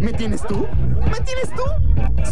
¿Me tienes tú? ¿Me tienes tú?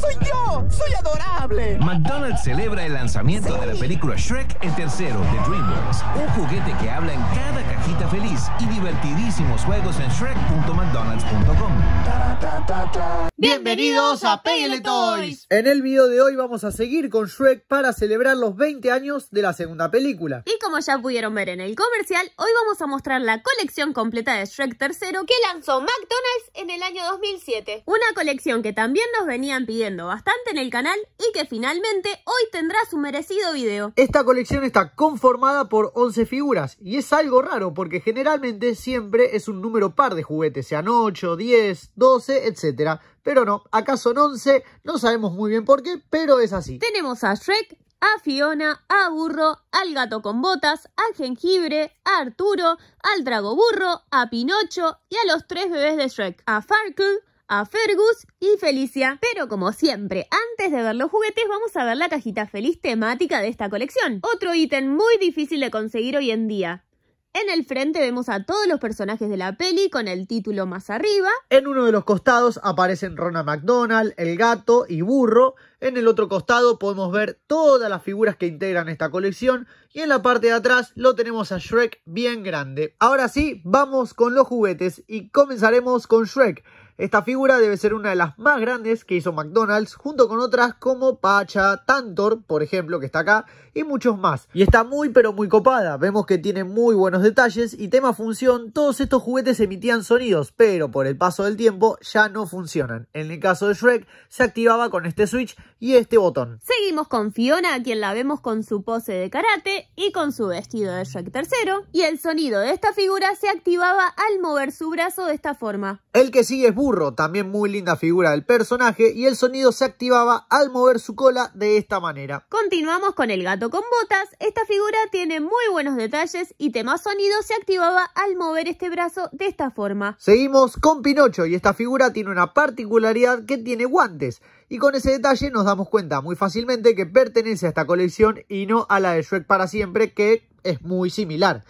¡Soy yo! ¡Soy adorable! McDonald's celebra el lanzamiento de la película Shrek el tercero de DreamWorks. Un juguete que habla en cada cajita feliz y divertidísimos juegos en shrek.mcdonalds.com. Bienvenidos a Pele Toys. En el video de hoy vamos a seguir con Shrek para celebrar los 20 años de la segunda película. Y como ya pudieron ver en el comercial, hoy vamos a mostrar la colección completa de Shrek III que lanzó McDonald's en el año 2007. Una colección que también nos venían pidiendo bastante en el canal y que finalmente hoy tendrá su merecido video. Esta colección está conformada por 11 figuras y es algo raro porque generalmente siempre es un número par de juguetes, sean 8, 10, 12, etcétera pero no, acá son 11, no sabemos muy bien por qué, pero es así. Tenemos a Shrek, a Fiona, a Burro, al gato con botas, a Jengibre, a Arturo, al Drago Burro, a Pinocho y a los tres bebés de Shrek, a Farkle, a Fergus y Felicia. Pero como siempre, antes de ver los juguetes vamos a ver la cajita feliz temática de esta colección. Otro ítem muy difícil de conseguir hoy en día. En el frente vemos a todos los personajes de la peli con el título más arriba. En uno de los costados aparecen Ronald McDonald, el gato y burro. En el otro costado podemos ver todas las figuras que integran esta colección. Y en la parte de atrás lo tenemos a Shrek bien grande. Ahora sí, vamos con los juguetes y comenzaremos con Shrek. Esta figura debe ser una de las más grandes que hizo McDonald's, junto con otras como Pacha, Tantor, por ejemplo, que está acá, y muchos más. Y está muy pero muy copada, vemos que tiene muy buenos detalles y tema función, todos estos juguetes emitían sonidos, pero por el paso del tiempo ya no funcionan. En el caso de Shrek, se activaba con este switch y este botón. Seguimos con Fiona, a quien la vemos con su pose de karate y con su vestido de Shrek Tercero. y el sonido de esta figura se activaba al mover su brazo de esta forma. El que sigue es también muy linda figura del personaje, y el sonido se activaba al mover su cola de esta manera. Continuamos con el gato con botas, esta figura tiene muy buenos detalles y tema sonido se activaba al mover este brazo de esta forma. Seguimos con Pinocho y esta figura tiene una particularidad que tiene guantes. Y con ese detalle nos damos cuenta muy fácilmente que pertenece a esta colección y no a la de Shrek para siempre que es muy similar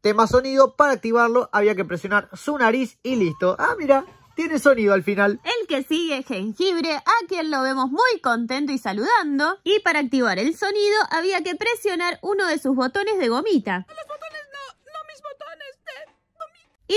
tema sonido, para activarlo había que presionar su nariz y listo. Ah, mira, tiene sonido al final. El que sigue es jengibre, a quien lo vemos muy contento y saludando. Y para activar el sonido había que presionar uno de sus botones de gomita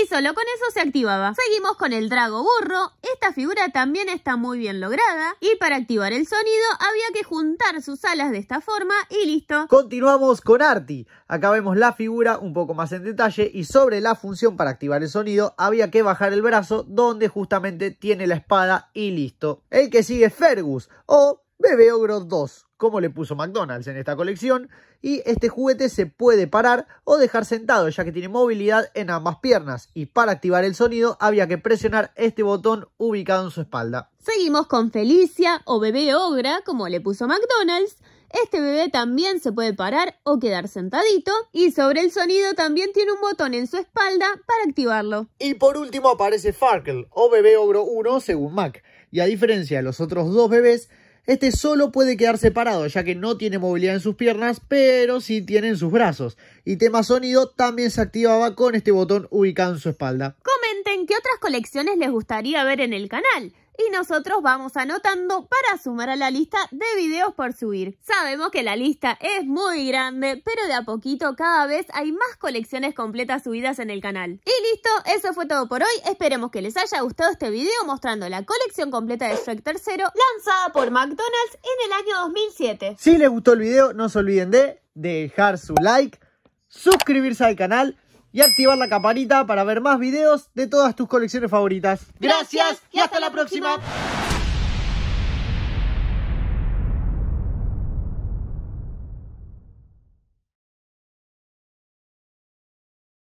y solo con eso se activaba. Seguimos con el Drago Burro, esta figura también está muy bien lograda y para activar el sonido había que juntar sus alas de esta forma y listo. Continuamos con Arti, acá vemos la figura un poco más en detalle y sobre la función para activar el sonido había que bajar el brazo donde justamente tiene la espada y listo. El que sigue es Fergus o Bebé Ogro 2, como le puso McDonald's en esta colección, y este juguete se puede parar o dejar sentado ya que tiene movilidad en ambas piernas y para activar el sonido había que presionar este botón ubicado en su espalda. Seguimos con Felicia o Bebé Ogra, como le puso McDonald's, este bebé también se puede parar o quedar sentadito y sobre el sonido también tiene un botón en su espalda para activarlo. Y por último aparece Farkle o bebé ogro 1 según Mac. Y a diferencia de los otros dos bebés, este solo puede quedar separado, ya que no tiene movilidad en sus piernas, pero sí tiene en sus brazos. Y tema sonido también se activaba con este botón ubicado en su espalda. Comenten qué otras colecciones les gustaría ver en el canal y nosotros vamos anotando para sumar a la lista de videos por subir. Sabemos que la lista es muy grande, pero de a poquito cada vez hay más colecciones completas subidas en el canal. Y listo, eso fue todo por hoy. Esperemos que les haya gustado este video mostrando la colección completa de Shrek III lanzada por McDonald's en el año 2007. Si les gustó el video, no se olviden de dejar su like, suscribirse al canal y activar la campanita para ver más videos de todas tus colecciones favoritas. Gracias y hasta la próxima.